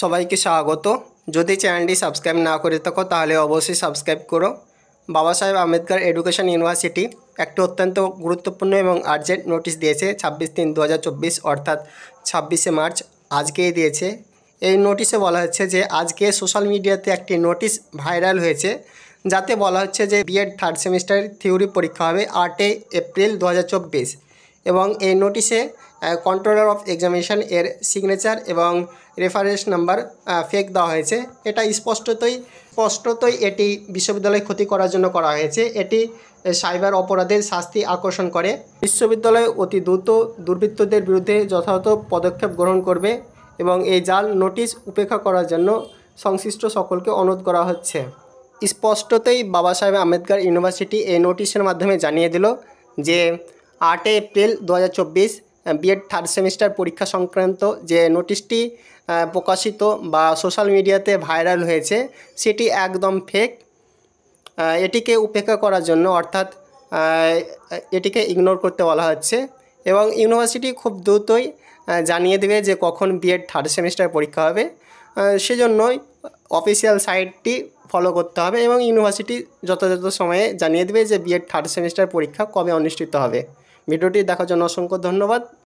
সবাইকে স্বাগত যদি চ্যানেলটি সাবস্ক্রাইব না করে থাকো তাহলে অবশ্যই সাবস্ক্রাইব করো বাবা সাহেব আম্বেদকর এডুকেশন ইউনিভার্সিটি একটি অত্যন্ত গুরুত্বপূর্ণ এবং আর্জেন্ট নোটিশ দিয়েছে ছাব্বিশ তিন দু অর্থাৎ ছাব্বিশে মার্চ আজকেই দিয়েছে এই নোটিশে বলা হচ্ছে যে আজকে সোশ্যাল মিডিয়াতে একটি নোটিশ ভাইরাল হয়েছে যাতে বলা হচ্ছে যে বিএড থার্ড সেমিস্টার থিওরি পরীক্ষা হবে আটই এপ্রিল দু এবং এই নোটিশে কন্ট্রোলার অফ এক্সামিনেশান এর সিগনেচার এবং রেফারেন্স নাম্বার ফেক দেওয়া হয়েছে এটা স্পষ্টতই স্পষ্টতই এটি বিশ্ববিদ্যালয় ক্ষতি করার জন্য করা হয়েছে এটি সাইবার অপরাধের শাস্তি আকর্ষণ করে বিশ্ববিদ্যালয় অতি দ্রুত দুর্বৃত্তদের বিরুদ্ধে যথাযথ পদক্ষেপ গ্রহণ করবে এবং এই জাল নোটিশ উপেক্ষা করার জন্য সংশ্লিষ্ট সকলকে অনুরোধ করা হচ্ছে স্পষ্টতই বাবা সাহেব আম্বেদকর ইউনিভার্সিটি এই নোটিশের মাধ্যমে জানিয়ে দিল যে আটই এপ্রিল দু বিএড থার্ড সেমিস্টার পরীক্ষা সংক্রান্ত যে নোটিশটি প্রকাশিত বা সোশ্যাল মিডিয়াতে ভাইরাল হয়েছে সেটি একদম ফেক এটিকে উপেক্ষা করার জন্য অর্থাৎ এটিকে ইগনোর করতে বলা হচ্ছে এবং ইউনিভার্সিটি খুব দ্রুতই জানিয়ে দেবে যে কখন বিএড থার্ড সেমিস্টার পরীক্ষা হবে সেজন্যই অফিসিয়াল সাইটটি ফলো করতে হবে এবং ইউনিভার্সিটি যথাযথ সময়ে জানিয়ে দেবে যে বিএড থার্ড সেমিস্টার পরীক্ষা কবে অনুষ্ঠিত হবে ভিডিওটি দেখার জন্য অসংখ্য ধন্যবাদ